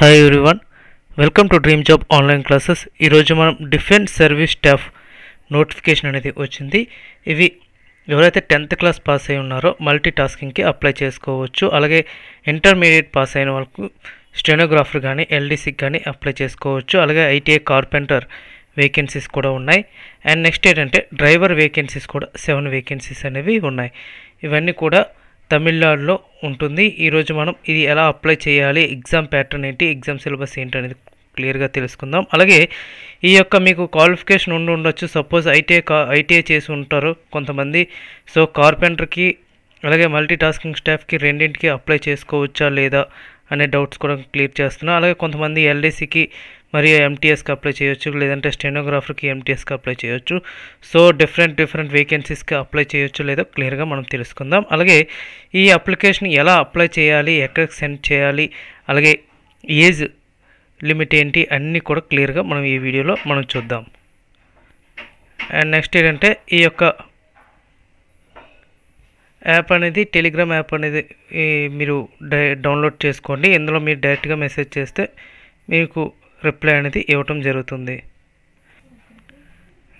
hi everyone welcome to dream job online classes ఈరోజు మనం defence service staff notification అనేది వచ్చింది ఇవి ఎవరైతే టెన్త్ క్లాస్ పాస్ అయి ఉన్నారో మల్టీ టాస్కింగ్కి అప్లై చేసుకోవచ్చు అలాగే ఇంటర్మీడియట్ పాస్ అయిన వాళ్ళకు స్టెనోగ్రాఫర్ కానీ ఎల్డీసీ కానీ అప్లై చేసుకోవచ్చు అలాగే ఐటీఐ కార్పెంటర్ వేకెన్సీస్ కూడా ఉన్నాయి అండ్ నెక్స్ట్ ఏంటంటే డ్రైవర్ వేకెన్సీస్ కూడా సెవెన్ వేకెన్సీస్ అనేవి ఉన్నాయి ఇవన్నీ కూడా తమిళనాడులో ఉంటుంది ఈరోజు మనం ఇది ఎలా అప్లై చేయాలి ఎగ్జామ్ ప్యాటర్న్ ఏంటి ఎగ్జామ్ సిలబస్ ఏంటి అనేది క్లియర్గా తెలుసుకుందాం అలాగే ఈ యొక్క మీకు క్వాలిఫికేషన్ ఉండి ఉండొచ్చు సపోజ్ ఐటీఐ కా ఐటీఐ చేసి ఉంటారు కొంతమంది సో కార్పెంటర్కి అలాగే మల్టీ టాస్కింగ్ స్టాఫ్కి రెండింటికి అప్లై చేసుకోవచ్చా లేదా అనే డౌట్స్ కూడా క్లియర్ చేస్తున్నాం అలాగే కొంతమంది ఎల్డీసీకి మరియు ఎంటీఎస్కి అప్లై చేయొచ్చు లేదంటే స్టెనోగ్రాఫర్కి ఎంటీఎస్కి అప్లై చేయొచ్చు సో డిఫరెంట్ డిఫరెంట్ వేకెన్సీస్కి అప్లై చేయొచ్చు లేదో క్లియర్గా మనం తెలుసుకుందాం అలాగే ఈ అప్లికేషన్ ఎలా అప్లై చేయాలి ఎక్కడికి సెండ్ చేయాలి అలాగే ఏజ్ లిమిట్ ఏంటి అన్నీ కూడా క్లియర్గా మనం ఈ వీడియోలో మనం చూద్దాం అండ్ నెక్స్ట్ ఏంటంటే ఈ యొక్క యాప్ అనేది టెలిగ్రామ్ యాప్ అనేది మీరు డౌన్లోడ్ చేసుకోండి ఇందులో మీరు డైరెక్ట్గా మెసేజ్ చేస్తే మీకు రిప్లై అనేది ఇవ్వటం జరుగుతుంది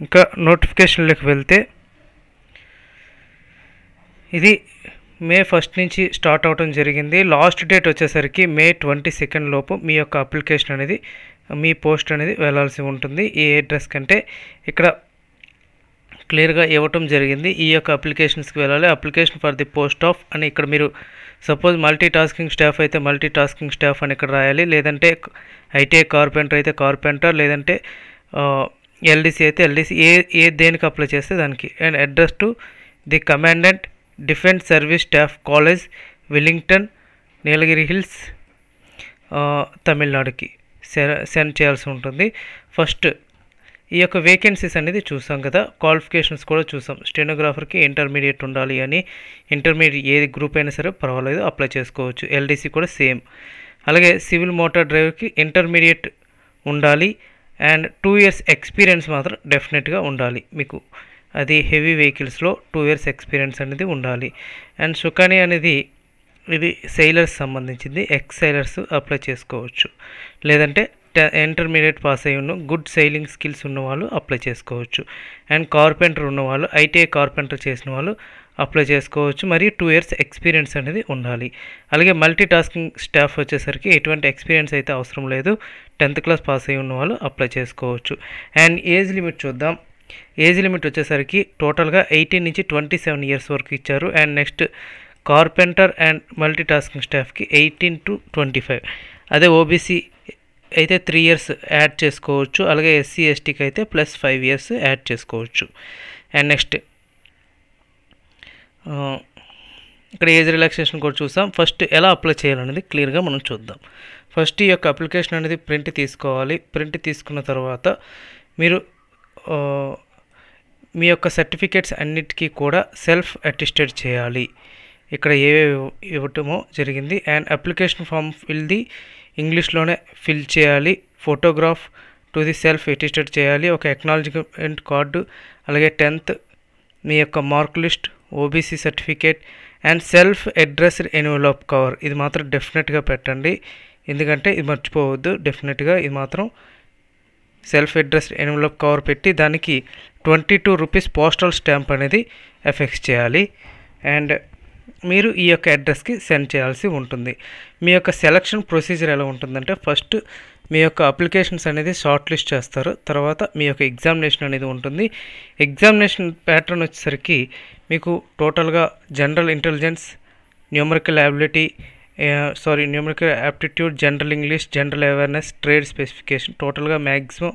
ఇంకా నోటిఫికేషన్లకు వెళ్తే ఇది మే ఫస్ట్ నుంచి స్టార్ట్ అవటం జరిగింది లాస్ట్ డేట్ వచ్చేసరికి మే ట్వంటీ సెకండ్ లోపు మీ యొక్క అప్లికేషన్ అనేది మీ పోస్ట్ అనేది వెళ్ళాల్సి ఉంటుంది ఈ అడ్రస్ కంటే ఇక్కడ క్లియర్గా ఇవ్వటం జరిగింది ఈ యొక్క అప్లికేషన్స్కి వెళ్ళాలి application for the post of అని ఇక్కడ మీరు సపోజ్ మల్టీ టాస్కింగ్ స్టాఫ్ అయితే మల్టీ టాస్కింగ్ స్టాఫ్ అని ఇక్కడ రాయాలి లేదంటే ఐటీఐ కార్పెంటర్ అయితే కార్పెంటర్ లేదంటే ఎల్డీసీ అయితే ఎల్డీసీ ఏ ఏ దేనికి అప్లై చేస్తే దానికి and address to the commandant defence service staff college Wellington Nilgiri hills తమిళనాడుకి సెండ్ చేయాల్సి ఉంటుంది ఫస్ట్ ఈ యొక్క వేకెన్సీస్ అనేది చూసాం కదా క్వాలిఫికేషన్స్ కూడా చూసాం స్టెనోగ్రాఫర్కి ఇంటర్మీడియట్ ఉండాలి అని ఇంటర్మీడియట్ ఏది గ్రూప్ అయినా సరే పర్వాలేదు అప్లై చేసుకోవచ్చు ఎల్డీసీ కూడా సేమ్ అలాగే సివిల్ మోటార్ డ్రైవర్కి ఇంటర్మీడియట్ ఉండాలి అండ్ టూ ఇయర్స్ ఎక్స్పీరియన్స్ మాత్రం డెఫినెట్గా ఉండాలి మీకు అది హెవీ వెహికల్స్లో టూ ఇయర్స్ ఎక్స్పీరియన్స్ అనేది ఉండాలి అండ్ సుకాని అనేది ఇది సెయిలర్స్ సంబంధించింది ఎక్స్ సెయిలర్స్ అప్లై చేసుకోవచ్చు లేదంటే ఇంటర్మీడియట్ పాస్ అయి ఉన్న గుడ్ సెయిలింగ్ స్కిల్స్ ఉన్నవాళ్ళు అప్లై చేసుకోవచ్చు అండ్ కార్పెంటర్ ఉన్నవాళ్ళు ఐటీఐ కార్పెంటర్ చేసిన వాళ్ళు అప్లై చేసుకోవచ్చు మరియు టూ ఇయర్స్ ఎక్స్పీరియన్స్ అనేది ఉండాలి అలాగే మల్టీ టాస్కింగ్ స్టాఫ్ వచ్చేసరికి ఎటువంటి ఎక్స్పీరియన్స్ అయితే అవసరం లేదు టెన్త్ క్లాస్ పాస్ అయి ఉన్న వాళ్ళు అప్లై చేసుకోవచ్చు అండ్ ఏజ్ లిమిట్ చూద్దాం ఏజ్ లిమిట్ వచ్చేసరికి టోటల్గా ఎయిటీన్ నుంచి ట్వంటీ సెవెన్ ఇయర్స్ వరకు ఇచ్చారు and next carpenter and multi tasking స్టాఫ్కి ఎయిటీన్ టు ట్వంటీ ఫైవ్ అదే ఓబీసీ అయితే త్రీ ఇయర్స్ యాడ్ చేసుకోవచ్చు అలాగే ఎస్సీ ఎస్టీకి అయితే ప్లస్ ఫైవ్ ఇయర్స్ యాడ్ చేసుకోవచ్చు అండ్ నెక్స్ట్ ఇక్కడ ఏజ్ రిలాక్సేషన్ కూడా చూసాం ఫస్ట్ ఎలా అప్లై చేయాలనేది క్లియర్గా మనం చూద్దాం ఫస్ట్ ఈ యొక్క అప్లికేషన్ అనేది ప్రింట్ తీసుకోవాలి ప్రింట్ తీసుకున్న తర్వాత మీరు మీ యొక్క సర్టిఫికేట్స్ అన్నిటికీ కూడా సెల్ఫ్ అటిస్టెడ్ చేయాలి ఇక్కడ ఏ ఇవ్వటమో జరిగింది and application form fill the ఇంగ్లీష్లోనే ఫిల్ చేయాలి photograph to the self attested చేయాలి ఒక ఎక్నాలజీమెంట్ కార్డు అలాగే టెన్త్ మీ యొక్క mark list OBC certificate and self address envelope cover ఇది మాత్రం డెఫినెట్గా పెట్టండి ఎందుకంటే ఇది మర్చిపోవద్దు డెఫినెట్గా ఇది మాత్రం సెల్ఫ్ అడ్రస్ ఎన్వలప్ కవర్ పెట్టి దానికి twenty two rupees postal stamp అనేది ఎఫెక్స్ చేయాలి అండ్ మీరు ఈ యొక్క అడ్రస్కి సెండ్ చేయాల్సి ఉంటుంది మీ యొక్క సెలక్షన్ ప్రొసీజర్ ఎలా ఉంటుందంటే ఫస్ట్ మీ యొక్క అప్లికేషన్స్ అనేది షార్ట్ లిస్ట్ చేస్తారు తర్వాత మీ యొక్క ఎగ్జామినేషన్ అనేది ఉంటుంది ఎగ్జామినేషన్ ప్యాటర్న్ వచ్చేసరికి మీకు టోటల్గా general intelligence numerical ability sorry numerical aptitude general English general awareness trade specification టోటల్గా మ్యాక్సిమం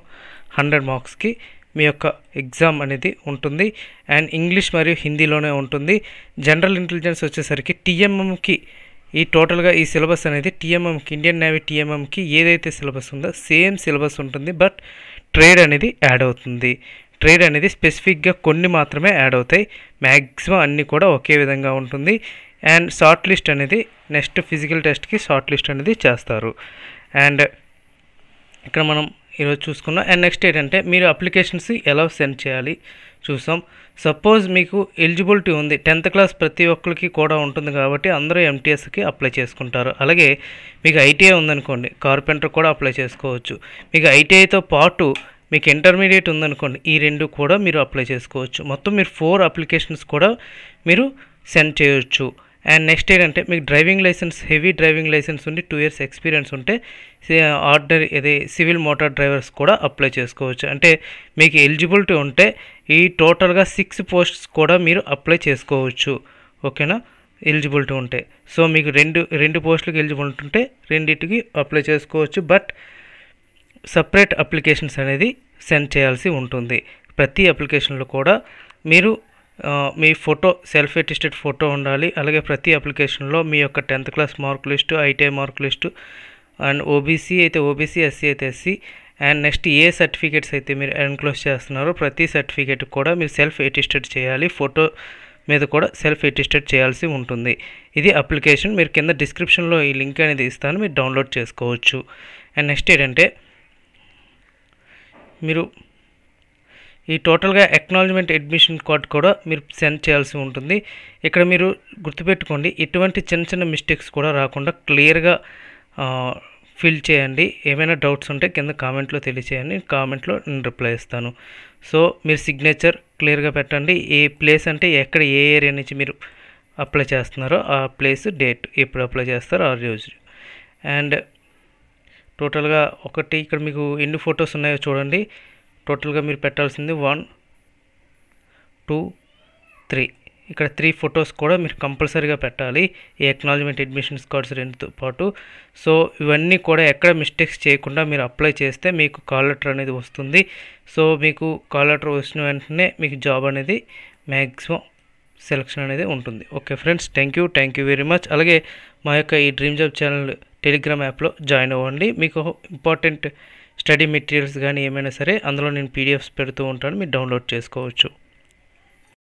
హండ్రెడ్ మార్క్స్కి మీ యొక్క ఎగ్జామ్ అనేది ఉంటుంది అండ్ ఇంగ్లీష్ మరియు హిందీలోనే ఉంటుంది జనరల్ ఇంటెలిజెన్స్ వచ్చేసరికి టీఎంఎంకి ఈ టోటల్గా ఈ సిలబస్ అనేది టీఎంఎంకి ఇండియన్ నేవీ టీఎంఎంకి ఏదైతే సిలబస్ ఉందో సేమ్ సిలబస్ ఉంటుంది బట్ ట్రేడ్ అనేది యాడ్ అవుతుంది ట్రేడ్ అనేది స్పెసిఫిక్గా కొన్ని మాత్రమే యాడ్ అవుతాయి మ్యాక్సిమం అన్నీ కూడా ఒకే విధంగా ఉంటుంది అండ్ షార్ట్ లిస్ట్ అనేది నెక్స్ట్ ఫిజికల్ టెస్ట్కి షార్ట్ లిస్ట్ అనేది చేస్తారు అండ్ ఇక్కడ మనం ఈరోజు చూసుకున్నాం అండ్ నెక్స్ట్ ఏంటంటే మీరు అప్లికేషన్స్ ఎలా సెండ్ చేయాలి చూసాం సపోజ్ మీకు ఎలిజిబిలిటీ ఉంది టెన్త్ క్లాస్ ప్రతి ఒక్కరికి కూడా ఉంటుంది కాబట్టి అందరూ ఎంటీఎస్కి అప్లై చేసుకుంటారు అలాగే మీకు ఐటీఐ ఉందనుకోండి కార్పెంటర్ కూడా అప్లై చేసుకోవచ్చు మీకు ఐటీఐతో పాటు మీకు ఇంటర్మీడియట్ ఉందనుకోండి ఈ రెండు కూడా మీరు అప్లై చేసుకోవచ్చు మొత్తం మీరు ఫోర్ అప్లికేషన్స్ కూడా మీరు సెండ్ చేయొచ్చు అండ్ నెక్స్ట్ ఏంటంటే మీకు driving licence heavy driving licence ఉండి టూ ఇయర్స్ ఎక్స్పీరియన్స్ ఉంటే ఆర్డినరీ ఇది సివిల్ మోటార్ డ్రైవర్స్ కూడా అప్లై చేసుకోవచ్చు అంటే మీకు ఎలిజిబిలిటీ ఉంటే ఈ టోటల్గా సిక్స్ పోస్ట్స్ కూడా మీరు అప్లై చేసుకోవచ్చు ఓకేనా ఎలిజిబిలిటీ ఉంటే సో మీకు రెండు రెండు పోస్టులకు ఎలిజిబుల్ ఉంటే రెండింటికి అప్లై చేసుకోవచ్చు బట్ సపరేట్ అప్లికేషన్స్ అనేది సెండ్ చేయాల్సి ఉంటుంది ప్రతి అప్లికేషన్లో కూడా మీరు మీ ఫోటో సెల్ఫ్ అటిస్టెడ్ ఫోటో ఉండాలి అలాగే ప్రతి అప్లికేషన్లో మీ యొక్క tenth class mark list ITI mark list and OBC అయితే ఓబీసీ ఎస్సీ అయితే ఎస్సీ అండ్ నెక్స్ట్ ఏ సర్టిఫికేట్స్ అయితే మీరు ఎన్క్లోజ్ చేస్తున్నారో ప్రతి సర్టిఫికేట్ కూడా మీరు సెల్ఫ్ ఎటిస్టెడ్ చేయాలి ఫోటో మీద కూడా సెల్ఫ్ ఎటిస్టెడ్ చేయాల్సి ఉంటుంది ఇది అప్లికేషన్ మీరు కింద డిస్క్రిప్షన్లో ఈ లింక్ అనేది ఇస్తాను మీరు డౌన్లోడ్ చేసుకోవచ్చు అండ్ నెక్స్ట్ ఏంటంటే మీరు ఈ టోటల్గా ఎక్నాలజ్మెంట్ అడ్మిషన్ కార్డ్ కూడా మీరు సెండ్ చేయాల్సి ఉంటుంది ఇక్కడ మీరు గుర్తుపెట్టుకోండి ఎటువంటి చిన్న చిన్న మిస్టేక్స్ కూడా రాకుండా క్లియర్గా ఫిల్ చేయండి ఏమైనా డౌట్స్ ఉంటే కింద కామెంట్లో తెలియచేయండి కామెంట్లో నేను రిప్లై ఇస్తాను సో మీరు సిగ్నేచర్ క్లియర్గా పెట్టండి ఏ ప్లేస్ అంటే ఎక్కడ ఏ ఏరియా నుంచి మీరు అప్లై చేస్తున్నారో ఆ ప్లేస్ డేట్ ఎప్పుడు అప్లై చేస్తారో ఆ రోజు అండ్ టోటల్గా ఒకటి ఇక్కడ మీకు ఎన్ని ఫొటోస్ ఉన్నాయో చూడండి టోటల్గా మీరు పెట్టాల్సింది వన్ టూ త్రీ ఇక్కడ త్రీ ఫొటోస్ కూడా మీరు కంపల్సరీగా పెట్టాలి ఈ ఎక్నాలజ్మెంట్ అడ్మిషన్స్ కార్డ్స్ రెండుతో పాటు సో ఇవన్నీ కూడా ఎక్కడ మిస్టేక్స్ చేయకుండా మీరు అప్లై చేస్తే మీకు కాల్ లెటర్ అనేది వస్తుంది సో మీకు కాల్ లెటర్ వచ్చిన వెంటనే మీకు జాబ్ అనేది మ్యాక్సిమం సెలక్షన్ అనేది ఉంటుంది okay friends thank you thank you very much అలాగే మా యొక్క ఈ డ్రీమ్ జాబ్ ఛానల్ టెలిగ్రామ్ యాప్లో జాయిన్ అవ్వండి మీకు ఇంపార్టెంట్ స్టడీ మెటీరియల్స్ కానీ ఏమైనా సరే అందులో నేను పీడిఎఫ్స్ పెడుతూ ఉంటాను మీరు డౌన్లోడ్ చేసుకోవచ్చు